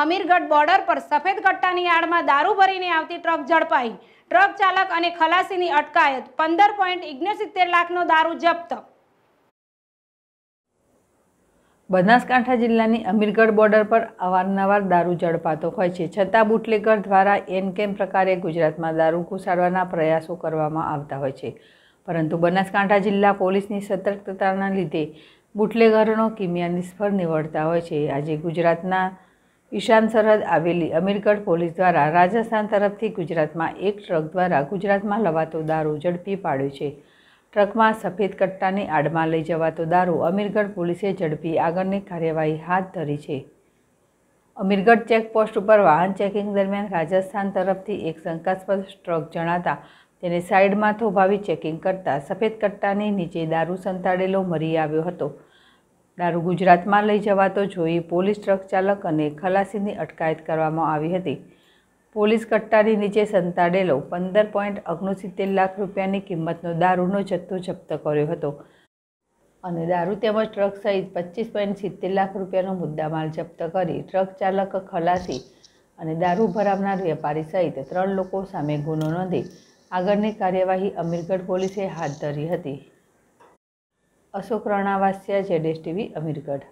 Amirgadh border પર સફેદ કટ્ટાની આડમાં દારૂ ભરીને આવતી ટ્રક ઝડપાઈ ટ્રક ચાલક અને ખલાસીની અટકાયત પંદર પોઈન્ટ ઇગ્નેસિત્તેર લાખનો દારૂ જપ્ત બનાસકાંઠા જિલ્લાની અમીરગઢ બોર્ડર પર અવારનવાર દારૂ ઝડપાતો હોય છે છતાં બુટલેગર દ્વારા કેમ પ્રકારે ગુજરાતમાં દારૂ ઘુસાડવાના પ્રયાસો કરવામાં આવતા હોય છે પરંતુ બનાસકાંઠા જિલ્લા પોલીસની સતર્કતાના લીધે બુટલેગરોનો કિમિયા નિષ્ફળ નીવડતા હોય છે આજે ગુજરાતના ઈશાન સરહદ આવેલી અમીરગઢ પોલીસ દ્વારા રાજસ્થાન તરફથી ગુજરાતમાં એક ટ્રક દ્વારા ગુજરાતમાં લવાતો દારૂ ઝડપી પાડ્યો છે ટ્રકમાં સફેદ કટ્ટાની આડમાં લઈ જવાતો દારૂ અમીરગઢ પોલીસે ઝડપી આગળની કાર્યવાહી હાથ ધરી છે અમીરગઢ ચેકપોસ્ટ ઉપર વાહન ચેકિંગ દરમિયાન રાજસ્થાન તરફથી એક શંકાસ્પદ ટ્રક જણાતા તેને સાઇડમાં થોભાવી ચેકિંગ કરતાં સફેદ કટ્ટાની નીચે દારૂ સંતાડેલો મરી આવ્યો હતો દારૂ ગુજરાતમાં લઈ જવાતો જોઈ પોલીસ ટ્રક ચાલક અને ખલાસીની અટકાયત કરવામાં આવી હતી પોલીસ કટ્ટાની નીચે સંતાડેલો પંદર પોઈન્ટ ઓગણસિત્તેર લાખ રૂપિયાની કિંમતનો દારૂનો જથ્થો જપ્ત કર્યો હતો અને દારૂ તેમજ ટ્રક સહિત પચીસ પોઈન્ટ સિત્તેર લાખ રૂપિયાનો મુદ્દામાલ જપ્ત કરી ટ્રક ચાલક ખલાસી અને દારૂ ભરાવનાર વેપારી સહિત ત્રણ લોકો સામે ગુનો નોંધી આગળની કાર્યવાહી અમીરગઢ પોલીસે હાથ ધરી હતી અશોક રણાવાસિયા જેડેશ ટીવી અમીરગઢ